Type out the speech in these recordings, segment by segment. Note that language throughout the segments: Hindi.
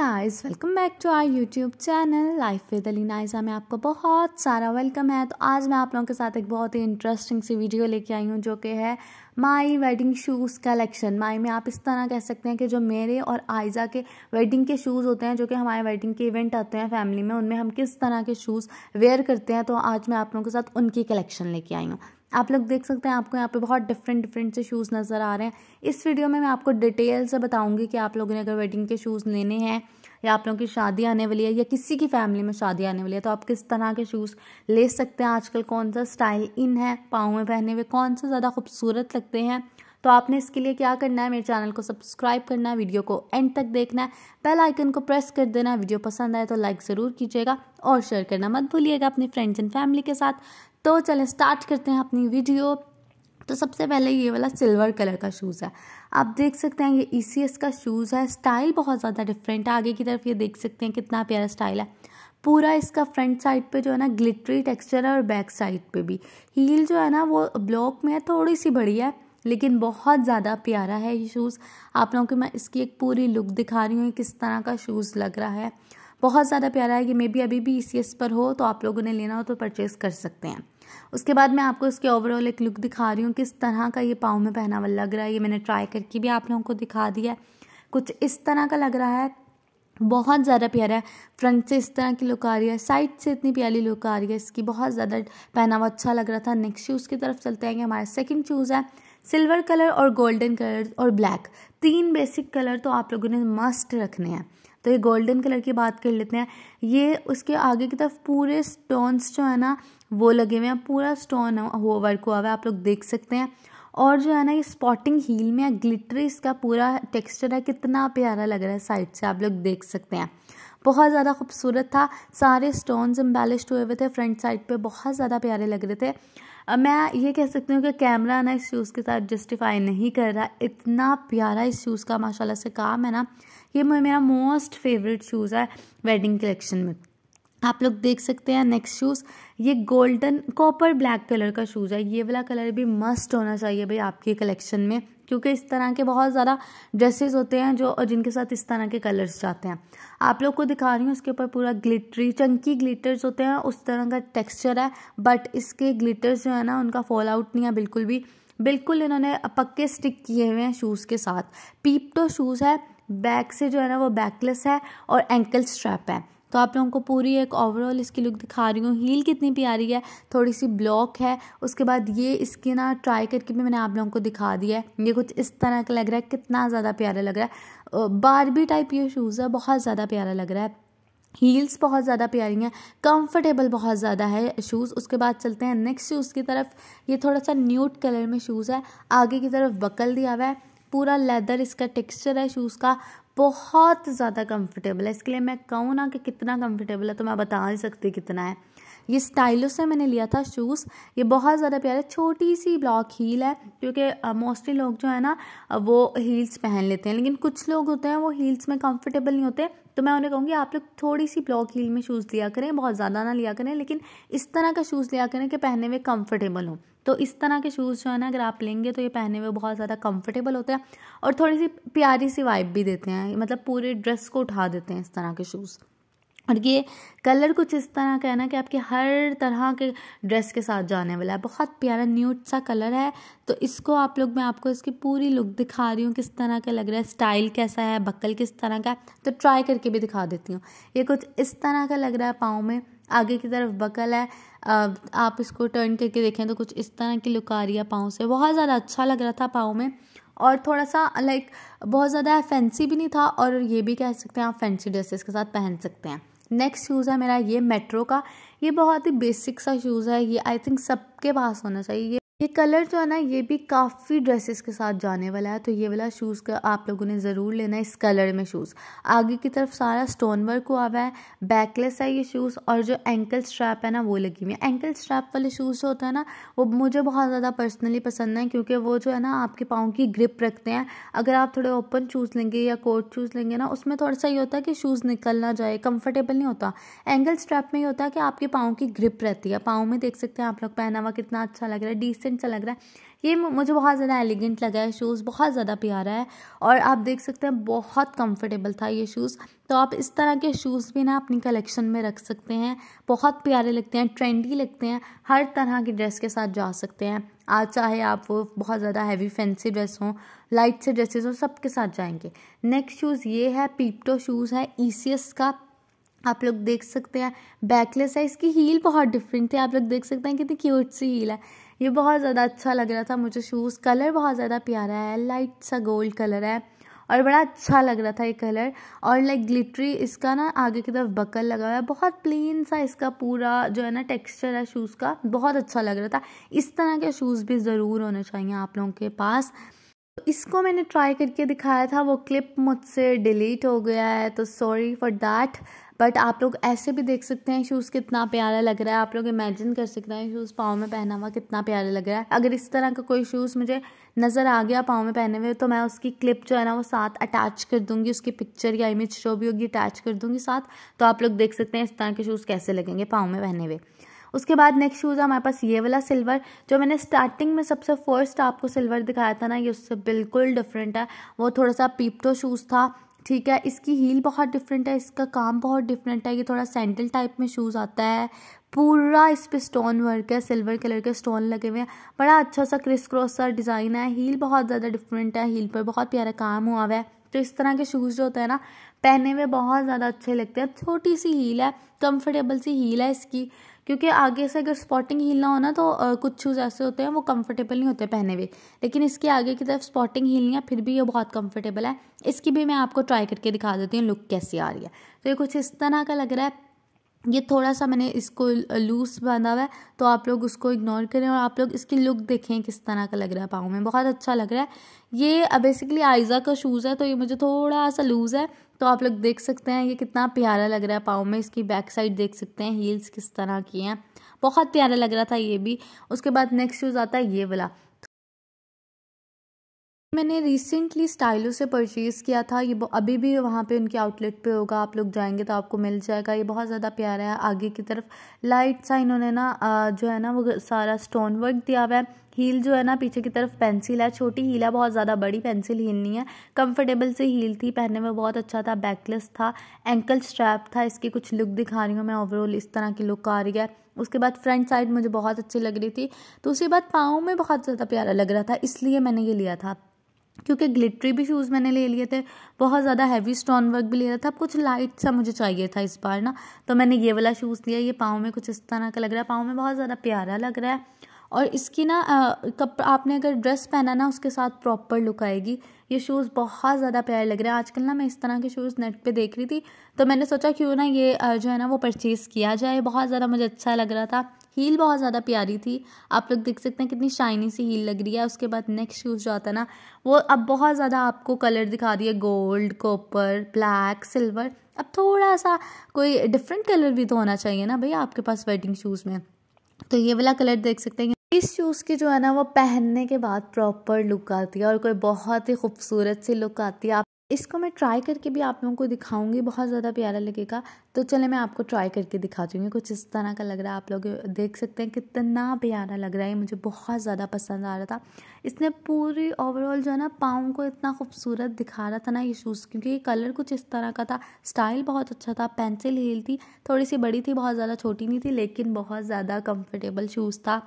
guys welcome back to our YouTube channel life with Alinaiza में आपका बहुत सारा वेलकम है तो आज मैं आप लोगों के साथ एक बहुत ही इंटरेस्टिंग सी वीडियो लेके आई हूँ जो कि है my wedding shoes collection my में आप इस तरह कह सकते हैं कि जो मेरे और आयजा के वेडिंग के शूज़ होते हैं जो कि हमारे वेडिंग के इवेंट आते हैं फैमिली में उनमें हम किस तरह के शूज़ वेयर करते हैं तो आज मैं आप लोगों के साथ उनकी कलेक्शन लेके आई हूँ आप लोग देख सकते हैं आपको यहाँ पे बहुत डिफरेंट डिफरेंट से शूज़ नज़र आ रहे हैं इस वीडियो में मैं आपको डिटेल से बताऊंगी कि आप लोगों ने अगर वेडिंग के शूज़ लेने हैं या आप लोगों की शादी आने वाली है या किसी की फैमिली में शादी आने वाली है तो आप किस तरह के शूज़ ले सकते हैं आजकल कौन सा स्टाइल इन है पाँव में पहने हुए कौन से ज़्यादा खूबसूरत लगते हैं तो आपने इसके लिए क्या करना है मेरे चैनल को सब्सक्राइब करना है वीडियो को एंड तक देखना है बेल आइकन को प्रेस कर देना है वीडियो पसंद आए तो लाइक ज़रूर कीजिएगा और शेयर करना मत भूलिएगा अपने फ्रेंड्स एंड फैमिली के साथ तो चलें स्टार्ट करते हैं अपनी वीडियो तो सबसे पहले ये वाला सिल्वर कलर का शूज़ है आप देख सकते हैं ये ई e का शूज़ है स्टाइल बहुत ज़्यादा डिफरेंट है आगे की तरफ ये देख सकते हैं कितना प्यारा स्टाइल है पूरा इसका फ्रंट साइड पे जो है ना ग्लिटरी टेक्सचर है और बैक साइड पे भी हील जो है ना वो ब्लॉक में है थोड़ी सी बड़ी है लेकिन बहुत ज़्यादा प्यारा है ये शूज़ आप लोगों को मैं इसकी एक पूरी लुक दिखा रही हूँ किस तरह का शूज़ लग रहा है बहुत ज़्यादा प्यारा है ये मे बी अभी भी ई e सी पर हो तो आप लोगों ने लेना हो तो परचेस कर सकते हैं उसके बाद मैं आपको इसके ओवरऑल एक लुक दिखा रही हूँ किस तरह का ये पाँव में पहना हुआ लग रहा है ये मैंने ट्राई करके भी आप लोगों को दिखा दिया है कुछ इस तरह का लग रहा है बहुत ज़्यादा प्यारा है फ्रंट से इस तरह की लुक आ रही है साइड से इतनी प्यारी लुक आ रही है इसकी बहुत ज़्यादा पहनावा अच्छा लग रहा था नेक्स्ट शूज़ की तरफ चलते हैं कि हमारा सेकंड शूज़ है सिल्वर कलर और गोल्डन कलर और ब्लैक तीन बेसिक कलर तो आप लोगों ने मस्ट रखने हैं तो ये गोल्डन कलर की बात कर लेते हैं ये उसके आगे की तरफ पूरे स्टोन्स जो है ना वो लगे हुए हैं पूरा स्टोन हुआ वर्क हुआ हुआ है आप लोग देख सकते हैं और जो है ना ये स्पॉटिंग हील में है ग्लिटरी इसका पूरा टेक्सचर है कितना प्यारा लग रहा है साइड से आप लोग देख सकते हैं बहुत ज़्यादा खूबसूरत था सारे स्टोन्स एम्बेलिश्ड हुए हुए थे फ्रंट साइड पे बहुत ज़्यादा प्यारे लग रहे थे मैं ये कह सकती हूँ कि कैमरा ना इस शूज़ के साथ जस्टिफाई नहीं कर रहा इतना प्यारा इस शूज़ का माशाल्लाह से काम है ना ये मेरा मोस्ट फेवरेट शूज़ है वेडिंग कलेक्शन में आप लोग देख सकते हैं नेक्स्ट शूज़ ये गोल्डन कॉपर ब्लैक कलर का शूज़ है ये वाला कलर भी मस्ट होना चाहिए भाई आपके कलेक्शन में क्योंकि इस तरह के बहुत ज़्यादा ड्रेसेस होते हैं जो जिनके साथ इस तरह के कलर्स जाते हैं आप लोग को दिखा रही हूँ इसके ऊपर पूरा ग्लिटरी चंकी ग्लिटर्स होते हैं उस तरह का टेक्स्चर है बट इसके ग्लिटर्स जो है ना उनका फॉल आउट नहीं है बिल्कुल भी बिल्कुल इन्होंने पक्के स्टिक किए हुए हैं शूज़ के साथ पीप तो शूज़ है बैक से जो है ना वो बैकलेस है और एंकल स्ट्रैप है तो आप लोगों को पूरी एक ओवरऑल इसकी लुक दिखा रही हूँ हील कितनी प्यारी है थोड़ी सी ब्लॉक है उसके बाद ये इसकी ना ट्राई करके भी मैंने आप लोगों को दिखा दिया है ये कुछ इस तरह का लग रहा है कितना ज़्यादा प्यारा लग रहा है बारबी टाइप ये शूज़ है बहुत ज़्यादा प्यारा लग रहा है हील्स बहुत ज़्यादा प्यारी हैं कंफर्टेबल बहुत ज़्यादा है शूज़ उसके बाद चलते हैं नेक्स्ट शूज़ की तरफ ये थोड़ा सा न्यूट कलर में शूज़ है आगे की तरफ बकल दिया हुआ है पूरा लेदर इसका टेक्सचर है शूज़ का बहुत ज़्यादा कंफर्टेबल है इसके लिए मैं कहूँ ना कि कितना कंफर्टेबल है तो मैं बता नहीं सकती कितना है ये स्टाइलो से मैंने लिया था शूज़ ये बहुत ज़्यादा प्यारा छोटी सी ब्लॉक हील है क्योंकि मोस्टली लोग जो है ना वो हील्स पहन लेते हैं लेकिन कुछ लोग होते हैं वो हील्स में कंफर्टेबल नहीं होते तो मैं उन्हें कहूँगी आप लोग थोड़ी सी ब्लॉक हील में शूज़ लिया करें बहुत ज़्यादा ना लिया करें लेकिन इस तरह का शूज़ लिया करें कि पहने में कंफर्टेबल हो तो इस तरह के शूज़ जो है ना अगर आप लेंगे तो ये पहने में बहुत ज़्यादा कंफर्टेबल होते हैं और थोड़ी सी प्यारी सी वाइब भी देते हैं मतलब पूरे ड्रेस को उठा देते हैं इस तरह के शूज़ और ये कलर कुछ इस तरह का है ना कि आपके हर तरह के ड्रेस के साथ जाने वाला है बहुत प्यारा न्यूट सा कलर है तो इसको आप लोग मैं आपको इसकी पूरी लुक दिखा रही हूँ किस तरह का लग रहा है स्टाइल कैसा है बक्कल किस तरह का तो ट्राई करके भी दिखा देती हूँ ये कुछ इस तरह का लग रहा है पाँव में आगे की तरफ बकल है आप इसको टर्न करके देखें तो कुछ इस तरह की लुक आ रही है पाँव से बहुत ज़्यादा अच्छा लग रहा था पाँव में और थोड़ा सा लाइक बहुत ज़्यादा फैंसी भी नहीं था और ये भी कह सकते हैं आप फैंसी ड्रेसेस के साथ पहन सकते हैं नेक्स्ट शूज़ है मेरा ये मेट्रो का ये बहुत ही बेसिक सा शूज़ है ये आई थिंक सबके पास होना चाहिए ये ये कलर जो है ना ये भी काफ़ी ड्रेसेस के साथ जाने वाला है तो ये वाला शूज़ का आप लोगों ने ज़रूर लेना है इस कलर में शूज़ आगे की तरफ सारा स्टोन वर्क हुआ हुआ है बैकलेस है ये शूज़ और जो एंकल स्ट्रैप है ना वो लगी हुई है एंकल स्ट्रैप वाले शूज़ जो होता है ना वो मुझे बहुत ज़्यादा पर्सनली पसंद है क्योंकि वो जो है ना आपके पाँव की ग्रिप रखते हैं अगर आप थोड़े ओपन शूज़ लेंगे या कोट शूज़ लेंगे ना उसमें थोड़ा सा ये होता है कि शूज़ निकल ना जाए कम्फर्टेबल नहीं होता एंकल स्ट्रैप में ये होता है कि आपके पाँव की ग्रिप रहती है पाँव में देख सकते हैं आप लोग पहनावा कितना अच्छा लग रहा है डी डिसेंट सा लग रहा है ये मुझे बहुत ज़्यादा एलिगेंट लगा है शूज़ बहुत ज़्यादा प्यारा है और आप देख सकते हैं बहुत कंफर्टेबल था ये शूज़ तो आप इस तरह के शूज़ भी ना अपनी कलेक्शन में रख सकते हैं बहुत प्यारे लगते हैं ट्रेंडी लगते हैं हर तरह की ड्रेस के साथ जा सकते हैं आज चाहे आप वो बहुत ज़्यादा हैवी फैंसी ड्रेस हो लाइट से ड्रेसेस हों के साथ जाएंगे नेक्स्ट शूज़ ये है पीपटो शूज़ है ई का आप लोग देख सकते हैं बैकलेस है इसकी हील बहुत डिफरेंट है आप लोग देख सकते हैं कितनी क्यूट सी हील है ये बहुत ज़्यादा अच्छा लग रहा था मुझे शूज़ कलर बहुत ज़्यादा प्यारा है लाइट सा गोल्ड कलर है और बड़ा अच्छा लग रहा था ये कलर और लाइक ग्लिटरी इसका ना आगे की तरफ बकल लगा हुआ है बहुत प्लेन सा इसका पूरा जो है ना टेक्सचर है शूज़ का बहुत अच्छा लग रहा था इस तरह के शूज़ भी ज़रूर होने चाहिए आप लोगों के पास तो इसको मैंने ट्राई करके दिखाया था वो क्लिप मुझसे डिलीट हो गया है तो सॉरी फॉर दैट बट आप लोग ऐसे भी देख सकते हैं शूज़ कितना प्यारा लग रहा है आप लोग इमेजिन कर सकते हैं शूज़ पाँव में पहना हुआ कितना प्यारा लग रहा है अगर इस तरह का कोई शूज़ मुझे नज़र आ गया पाँव में पहने हुए तो मैं उसकी क्लिप जो है ना वो साथ अटैच कर दूँगी उसकी पिक्चर या इमेज जो भी होगी अटैच कर दूँगी साथ तो आप लोग देख सकते हैं इस तरह के शूज़ कैसे लगेंगे पाँव में पहने हुए उसके बाद नेक्स्ट शूज़ है हमारे पास ये वाला सिल्वर जो मैंने स्टार्टिंग में सबसे फर्स्ट आपको सिल्वर दिखाया था ना ये उससे बिल्कुल डिफरेंट है वो थोड़ा सा पीपटो शूज़ था ठीक है इसकी हील बहुत डिफरेंट है इसका काम बहुत डिफरेंट है ये थोड़ा सैंडल टाइप में शूज़ आता है पूरा इस पर स्टोन वर्क है सिल्वर कलर के स्टोन लगे हुए हैं बड़ा अच्छा सा क्रिस क्रॉस सा डिज़ाइन है हील बहुत ज़्यादा डिफरेंट है हील पर बहुत प्यारा काम हुआ हुआ है तो इस तरह के शूज़ जो होते हैं ना पहने में बहुत ज़्यादा अच्छे लगते हैं छोटी सी हील है कम्फर्टेबल सी हील है इसकी क्योंकि आगे से अगर स्पॉटिंग हील ना हो ना तो कुछ शूज़ ऐसे होते हैं वो कंफर्टेबल नहीं होते पहने हुए लेकिन इसके आगे की तरफ स्पॉटिंग हील नहीं फिर भी ये बहुत कंफर्टेबल है इसकी भी मैं आपको ट्राई करके दिखा देती हूँ लुक कैसी आ रही है तो ये कुछ इस तरह का लग रहा है ये थोड़ा सा मैंने इसको लूज बांधा हुआ है तो आप लोग उसको इग्नोर करें और आप लोग इसकी लुक देखें किस तरह का लग रहा है पाँव में बहुत अच्छा लग रहा है ये बेसिकली आइज़ा का शूज़ है तो ये मुझे थोड़ा सा लूज़ है तो आप लोग देख सकते हैं ये कितना प्यारा लग रहा है पाँव में इसकी बैक साइड देख सकते हैं हील्स किस तरह की हैं बहुत प्यारा लग रहा था ये भी उसके बाद नेक्स्ट शूज़ आता है ये वाला मैंने रिसेंटली स्टाइलो से परचेज़ किया था ये अभी भी वहाँ पे उनके आउटलेट पे होगा आप लोग जाएंगे तो आपको मिल जाएगा ये बहुत ज़्यादा प्यारा है आगे की तरफ लाइट सा इन्होंने ना जो है ना वो सारा स्टोन वर्क दिया हुआ है हील जो है ना पीछे की तरफ पेंसिल है छोटी हील है बहुत ज़्यादा बड़ी पेंसिल हील नहीं है कंफर्टेबल से हील थी पहनने में बहुत अच्छा था बैकलेस था एंकल स्ट्रैप था इसकी कुछ लुक दिखा रही हूँ मैं ओवरऑल इस तरह की लुक आ रही है उसके बाद फ्रंट साइड मुझे बहुत अच्छी लग रही थी तो उसके बाद पाँव में बहुत ज़्यादा प्यारा लग रहा था इसलिए मैंने ये लिया था क्योंकि ग्लिटरी भी शूज़ मैंने ले लिए थे बहुत ज़्यादा हैवी स्टोन वर्क भी ले रहा था कुछ लाइट सा मुझे चाहिए था इस बार ना तो मैंने ये वाला शूज़ लिया ये पाँव में कुछ इस तरह का लग रहा है पाँव में बहुत ज़्यादा प्यारा लग रहा है और इसकी ना कप आपने अगर ड्रेस पहना ना उसके साथ प्रॉपर लुक आएगी ये शूज़ बहुत ज़्यादा प्यारे लग रहे हैं आजकल ना मैं इस तरह के शूज़ नेट पे देख रही थी तो मैंने सोचा क्यों ना ये जो है ना वो परचेज़ किया जाए बहुत ज़्यादा मुझे अच्छा लग रहा था हील बहुत ज़्यादा प्यारी थी आप लोग देख सकते हैं कितनी शाइनी सी हील लग रही है उसके बाद नेक्स्ट शूज़ जो आता है ना वो अब बहुत ज़्यादा आपको कलर दिखा रही है गोल्ड कॉपर ब्लैक सिल्वर अब थोड़ा सा कोई डिफरेंट कलर भी तो होना चाहिए ना भैया आपके पास वेडिंग शूज़ में तो ये वाला कलर देख सकते हैं इस शूज़ की जो है ना वो पहनने के बाद प्रॉपर लुक आती है और कोई बहुत ही खूबसूरत सी लुक आती है आप इसको मैं ट्राई करके भी आप लोगों को दिखाऊंगी बहुत ज़्यादा प्यारा लगेगा तो चले मैं आपको ट्राई करके दिखा दूँगी कुछ इस तरह का लग रहा है आप लोग देख सकते हैं कितना प्यारा लग रहा है मुझे बहुत ज़्यादा पसंद आ रहा था इसने पूरी ओवरऑल जो है ना पाँव को इतना खूबसूरत दिखा रहा था ना ये शूज़ क्योंकि कलर कुछ इस तरह का था स्टाइल बहुत अच्छा था पेंसिल हील थी थोड़ी सी बड़ी थी बहुत ज़्यादा छोटी नहीं थी लेकिन बहुत ज़्यादा कम्फर्टेबल शूज़ था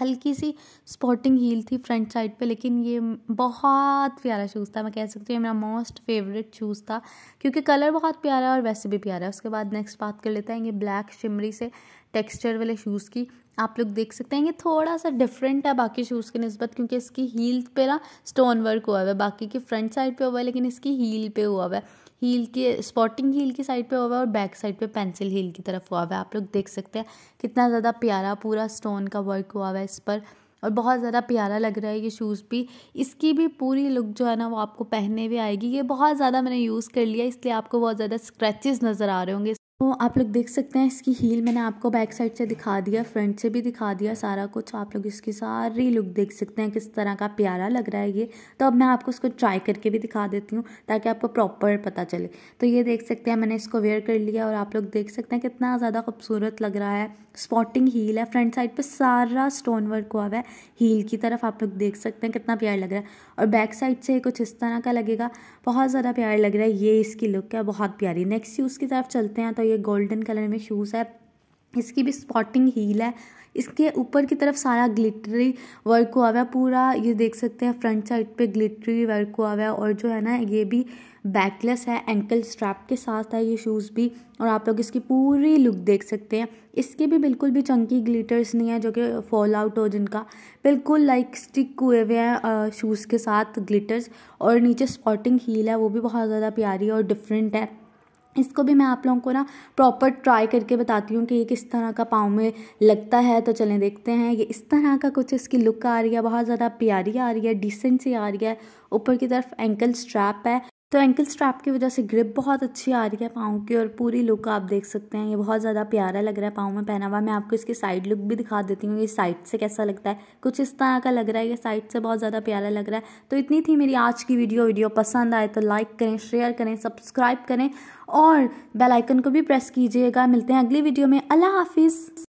हल्की सी स्पॉटिंग हील थी फ्रंट साइड पे लेकिन ये बहुत प्यारा शूज़ था मैं कह सकती हूँ मेरा मोस्ट फेवरेट शूज़ था क्योंकि कलर बहुत प्यारा है और वैसे भी प्यारा है उसके बाद नेक्स्ट बात कर लेते हैं ये ब्लैक शिमरी से टेक्सचर वाले शूज़ की आप लोग देख सकते हैं ये थोड़ा सा डिफरेंट है बाकी शूज़ के नस्बत क्योंकि इसकी हील पे ना स्टोन वर्क हुआ हुआ है बाकी की फ्रंट साइड पे हुआ है लेकिन इसकी हील पे हुआ हुआ है हील के स्पॉटिंग हील की साइड पे हुआ है और बैक साइड पे पेंसिल हील की तरफ हुआ हुआ है आप लोग देख सकते हैं कितना ज़्यादा प्यारा पूरा स्टोन का वर्क हुआ हुआ है इस पर और बहुत ज़्यादा प्यारा लग रहा है ये शूज़ भी इसकी भी पूरी लुक जो है ना वो आपको पहने भी आएगी ये बहुत ज़्यादा मैंने यूज़ कर लिया इसलिए आपको बहुत ज़्यादा स्क्रैचेस नज़र आ रहे होंगे तो आप लोग देख सकते हैं इसकी हील मैंने आपको बैक साइड से दिखा दिया फ्रंट से भी दिखा दिया सारा कुछ आप लोग इसकी सारी लुक देख सकते हैं किस तरह का प्यारा लग रहा है ये तो अब मैं आपको इसको ट्राई करके भी दिखा देती हूँ ताकि आपको प्रॉपर पता चले तो ये देख सकते हैं मैंने इसको वेयर कर लिया और आप लोग देख सकते हैं कितना ज़्यादा खूबसूरत लग रहा है स्पॉटिंग हील है फ्रंट साइड पर सारा स्टोन वर्क हुआ हुआ है हील की तरफ आप लोग देख सकते हैं कितना प्यार लग रहा है और बैक साइड से कुछ इस तरह का लगेगा बहुत ज़्यादा प्यार लग रहा है ये इसकी लुक है बहुत प्यारी नेक्स्ट यूज़ की तरफ चलते हैं तो ये गोल्डन कलर में शूज़ है इसकी भी स्पॉटिंग हील है इसके ऊपर की तरफ सारा ग्लिटरी वर्क हुआ हुआ है पूरा ये देख सकते हैं फ्रंट साइड पे ग्लिटरी वर्क हुआ हुआ है और जो है ना ये भी बैकलेस है एंकल स्ट्रैप के साथ है ये शूज़ भी और आप लोग इसकी पूरी लुक देख सकते हैं इसके भी बिल्कुल भी चंकी ग्लिटर्स नहीं है जो कि फॉल आउट हो जिनका बिल्कुल लाइक स्टिक हुए हुए हैं शूज़ के साथ ग्लिटर्स और नीचे स्पॉटिंग हील है वो भी बहुत ज़्यादा प्यारी और डिफरेंट है इसको भी मैं आप लोगों को ना प्रॉपर ट्राई करके बताती हूँ कि ये किस तरह का पाँव में लगता है तो चलें देखते हैं ये इस तरह का कुछ इसकी लुक आ रही है बहुत ज़्यादा प्यारी आ रही है डिसेंट सी आ रही है ऊपर की तरफ एंकल स्ट्रैप है तो एंकल स्ट्रैप की वजह से ग्रिप बहुत अच्छी आ रही है पाँव की और पूरी लुक आप देख सकते हैं ये बहुत ज़्यादा प्यारा लग रहा है पाँव में पहना हुआ मैं आपको इसकी साइड लुक भी दिखा देती हूँ ये साइड से कैसा लगता है कुछ इस तरह का लग रहा है ये साइड से बहुत ज़्यादा प्यारा लग रहा है तो इतनी थी मेरी आज की वीडियो वीडियो पसंद आए तो लाइक करें शेयर करें सब्सक्राइब करें और बेलाइकन को भी प्रेस कीजिएगा मिलते हैं अगली वीडियो में अल्लाह हाफिज़